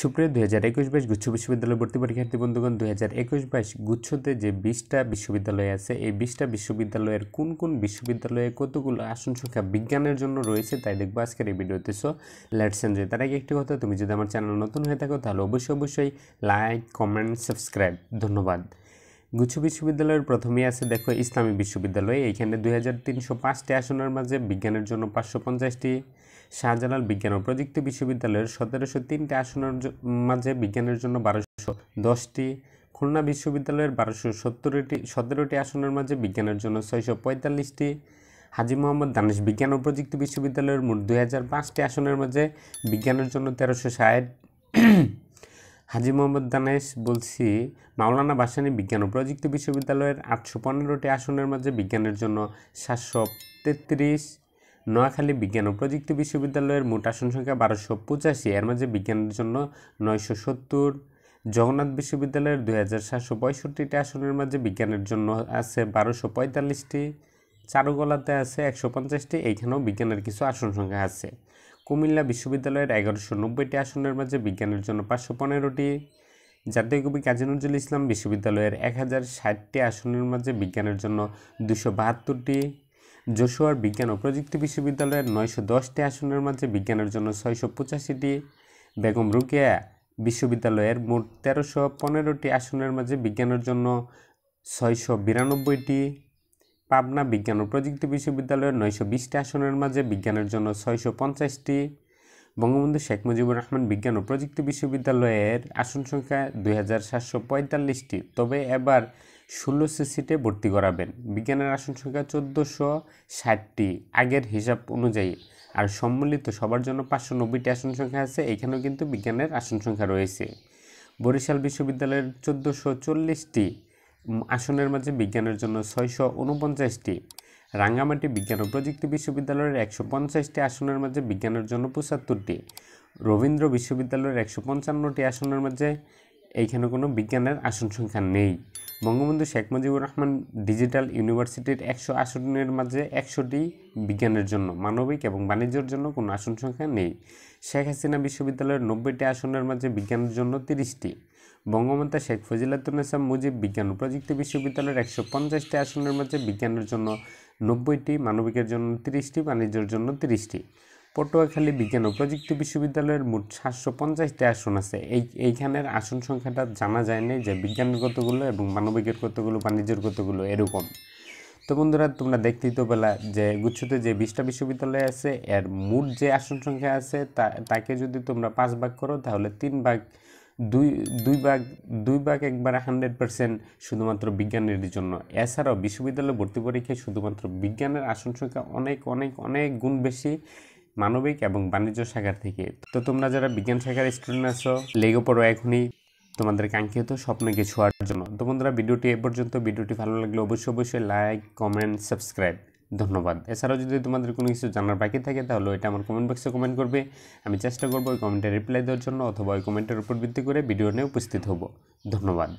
সুপ্রিয় দু হাজার একুশ বাইশ গুচ্ছ বিশ্ববিদ্যালয় ভর্তি পরীক্ষার্থী বন্ধুগণ দু হাজার একুশ বাইশ গুচ্ছতে যে বিশটা বিশ্ববিদ্যালয় আছে এই বিশটা বিশ্ববিদ্যালয়ের কোন কোন বিশ্ববিদ্যালয়ে কতগুলো আসন সংখ্যা বিজ্ঞানের জন্য রয়েছে তাই দেখবো আজকের এই ভিডিওতে সো লেটস এনজয় তার আগে একটি কথা তুমি যদি আমার চ্যানেল নতুন হয়ে থাকো তাহলে অবশ্যই অবশ্যই লাইক কমেন্ট সাবস্ক্রাইব ধন্যবাদ গুচ্ছ বিশ্ববিদ্যালয়ের প্রথমেই আছে দেখো ইসলামী বিশ্ববিদ্যালয় এইখানে দুই হাজার তিনশো পাঁচটি আসনের মাঝে বিজ্ঞানের জন্য পাঁচশো পঞ্চাশটি শাহজালাল বিজ্ঞান ও প্রযুক্তি বিশ্ববিদ্যালয়ের সতেরোশো তিনটি আসনের মাঝে বিজ্ঞানের জন্য বারোশো দশটি খুলনা বিশ্ববিদ্যালয়ের বারোশো সত্তরটি সতেরোটি আসনের মাঝে বিজ্ঞানের জন্য ছয়শো পঁয়তাল্লিশটি হাজি মোহাম্মদ দানেশ বিজ্ঞান ও প্রযুক্তি বিশ্ববিদ্যালয়ের মোট দুই হাজার পাঁচটি আসনের মাঝে বিজ্ঞানের জন্য তেরোশো ষাট হাজি মোহাম্মদ দানেশ বলছি মাওলানা বাসানী বিজ্ঞান ও প্রযুক্তি বিশ্ববিদ্যালয়ের আটশো পনেরোটি আসনের মাঝে বিজ্ঞানের জন্য সাতশো তেত্রিশ নোয়াখালী বিজ্ঞান ও প্রযুক্তি বিশ্ববিদ্যালয়ের মোট আসন সংখ্যা বারোশো পঁচাশি এর মাঝে বিজ্ঞানের জন্য নয়শো সত্তর জগন্নাথ বিশ্ববিদ্যালয়ের দুই হাজার সাতশো পঁয়ষট্টিটি আসনের মাঝে বিজ্ঞানের জন্য আছে বারোশো পঁয়তাল্লিশটি চারুকলাতে আছে একশো পঞ্চাশটি এইখানেও বিজ্ঞানের কিছু আসন সংখ্যা আছে কুমিল্লা বিশ্ববিদ্যালয়ের এগারোশো নব্বইটি আসনের মাঝে বিজ্ঞানের জন্য পাঁচশো পনেরোটি জাতীয় কবি কাজী নজরুল ইসলাম বিশ্ববিদ্যালয়ের এক হাজার ষাটটি আসনের মাঝে বিজ্ঞানের জন্য দুশো বাহাত্তরটি যশোয়ার বিজ্ঞান ও প্রযুক্তি বিশ্ববিদ্যালয়ের নয়শো দশটি আসনের মাঝে বিজ্ঞানের জন্য ছয়শো পঁচাশিটি বেগম রুকিয়া বিশ্ববিদ্যালয়ের মোট তেরোশো পনেরোটি আসনের মাঝে বিজ্ঞানের জন্য ছয়শো বিরানব্বইটি পাবনা বিজ্ঞান ও প্রযুক্তি বিশ্ববিদ্যালয়ের নয়শো বিশটি আসনের মাঝে বিজ্ঞানের জন্য ছয়শো পঞ্চাশটি বঙ্গবন্ধু শেখ মুজিবুর রহমান বিজ্ঞান ও প্রযুক্তি বিশ্ববিদ্যালয়ের আসন সংখ্যা দুই হাজার সাতশো পঁয়তাল্লিশটি তবে এবার ষোলোশো সিটে ভর্তি করাবেন বিজ্ঞানের আসন সংখ্যা চোদ্দোশো ষাটটি আগের হিসাব অনুযায়ী আর সম্মিলিত সবার জন্য পাঁচশো নব্বইটি আসন সংখ্যা আছে এখানেও কিন্তু বিজ্ঞানের আসন সংখ্যা রয়েছে বরিশাল বিশ্ববিদ্যালয়ের চোদ্দোশো চল্লিশটি আসনের মাঝে বিজ্ঞানের জন্য ছয়শো উনপঞ্চাশটি রাঙ্গামাটি বিজ্ঞান ও প্রযুক্তি বিশ্ববিদ্যালয়ের একশো পঞ্চাশটি আসনের মাঝে বিজ্ঞানের জন্য পঁচাত্তরটি রবীন্দ্র বিশ্ববিদ্যালয়ের একশো পঞ্চান্নটি আসনের মাঝে এইখানে কোনো বিজ্ঞানের আসন সংখ্যা নেই বঙ্গবন্ধু শেখ মুজিবুর রহমান ডিজিটাল ইউনিভার্সিটির একশো আসনের মাঝে একশোটি বিজ্ঞানের জন্য মানবিক এবং বাণিজ্যের জন্য কোনো আসন সংখ্যা নেই শেখ হাসিনা বিশ্ববিদ্যালয়ের নব্বইটি আসনের মাঝে বিজ্ঞানের জন্য তিরিশটি বঙ্গমাতা শেখ ফজিলাতুন্নেসা মুজিব বিজ্ঞান ও প্রযুক্তি বিশ্ববিদ্যালয়ের একশো পঞ্চাশটি আসনের মাঝে বিজ্ঞানের জন্য নব্বইটি মানবিকের জন্য তিরিশটি বাণিজ্যের জন্য তিরিশটি পটুয়াখালী বিজ্ঞান ও প্রযুক্তি বিশ্ববিদ্যালয়ের মোট সাতশো পঞ্চাশটি আসন আছে এই এইখানের আসন সংখ্যাটা জানা যায়নি যে বিজ্ঞানের কতগুলো এবং মানবিকের কতগুলো বাণিজ্যের কতগুলো এরকম তো বন্ধুরা তোমরা দেখতেই তো পেলা যে গুচ্ছতে যে বিশটা বিশ্ববিদ্যালয় আছে এর মোট যে আসন সংখ্যা আছে তা তাকে যদি তোমরা পাঁচ ভাগ করো তাহলে তিন ভাগ দুই দুই ভাগ দুই ভাগ একবার হান্ড্রেড পার্সেন্ট শুধুমাত্র বিজ্ঞানের জন্য এছাড়াও বিশ্ববিদ্যালয় ভর্তি পরীক্ষায় শুধুমাত্র বিজ্ঞানের আসন সংখ্যা অনেক অনেক অনেক গুণ বেশি মানবিক এবং বাণিজ্য শাখার থেকে তো তোমরা যারা বিজ্ঞান শাখার স্টুডেন্ট আছো লেগে পড়ো এখনই তোমাদের কাঙ্ক্ষিত স্বপ্নকে ছোঁয়ার জন্য তো বন্ধুরা ভিডিওটি এ পর্যন্ত ভিডিওটি ভালো লাগলে অবশ্যই অবশ্যই লাইক কমেন্ট সাবস্ক্রাইব ধন্যবাদ এছাড়াও যদি তোমাদের কোনো কিছু জানার বাকি থাকে তাহলে এটা আমার কমেন্ট বক্সে কমেন্ট করবে আমি চেষ্টা করবো ওই কমেন্টে রিপ্লাই দেওয়ার জন্য অথবা ওই কমেন্টের উপর ভিত্তি করে ভিডিও নিয়ে উপস্থিত হব ধন্যবাদ